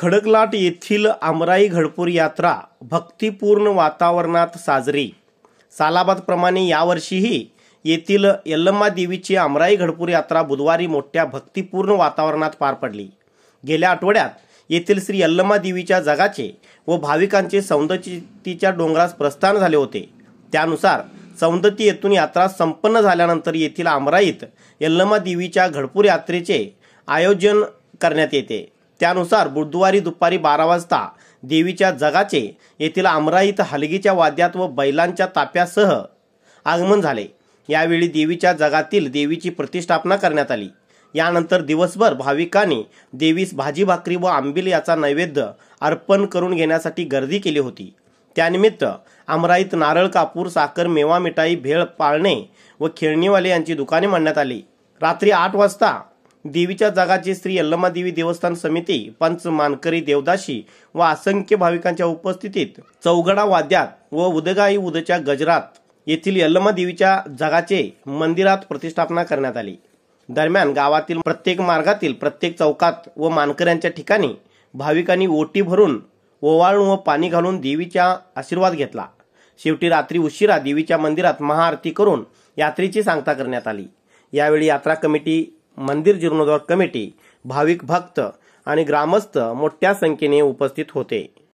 खडकलाट येथील आमराई घडपूर यात्रा भक्तिपूर्ण वातावरणात साजरी सालाबादप्रमाणे यावर्षीही येथील यल्लम्मा देवीची आमराई घडपूर यात्रा बुधवारी मोठ्या भक्तिपूर्ण वातावरणात पार पडली गेल्या आठवड्यात येथील श्री यल्लम्मा देवीच्या जगाचे व भाविकांचे सौंदतीच्या डोंगरास प्रस्थान झाले होते त्यानुसार सौंदती येथून यात्रा संपन्न झाल्यानंतर येथील आमराईत यल्लम्मा देवीच्या घडपूर यात्रेचे आयोजन करण्यात येते त्यानुसार बुधवारी दुपारी बारा वाजता देवीच्या जगाचे येथील अमराईत हलगीच्या वाद्यात व बैलांच्या ताप्यासह आगमन झाले यावेळी देवीच्या जगातील देवीची प्रतिष्ठापना करण्यात आली यानंतर दिवसभर भाविकांनी देवीस भाजी भाकरी व आंबील याचा नैवेद्य अर्पण करून घेण्यासाठी गर्दी केली होती त्यानिमित्त आमराईत नारळ कापूर साखर मेवा मिठाई भेळ पाळणे व खेळणीवाले यांची दुकाने मांडण्यात आली रात्री आठ वाजता देवीच्या जागाची श्री यल्लमादेवी देवस्थान समिती पंच मानकरी देवदाशी व असंख्य भाविकांच्या उपस्थितीत चौगडा वाद्यात व उदगाई उदच्या गजरात येथील यल्लमादेवीच्या जगाचे मंदिरात प्रतिष्ठापना करण्यात आली दरम्यान गावातील प्रत्येक मार्गातील प्रत्येक चौकात व मानकऱ्यांच्या ठिकाणी भाविकांनी ओटी भरून ओवाळून व पाणी घालून देवीचा आशीर्वाद घेतला शेवटी रात्री उशिरा देवीच्या मंदिरात महाआरती करून यात्रेची सांगता करण्यात आली यावेळी यात्रा कमिटी मंदिर जीर्णोद्धार कमिटी भाविक भक्त आणि ग्रामस्थ मोठ्या संख्येने उपस्थित होते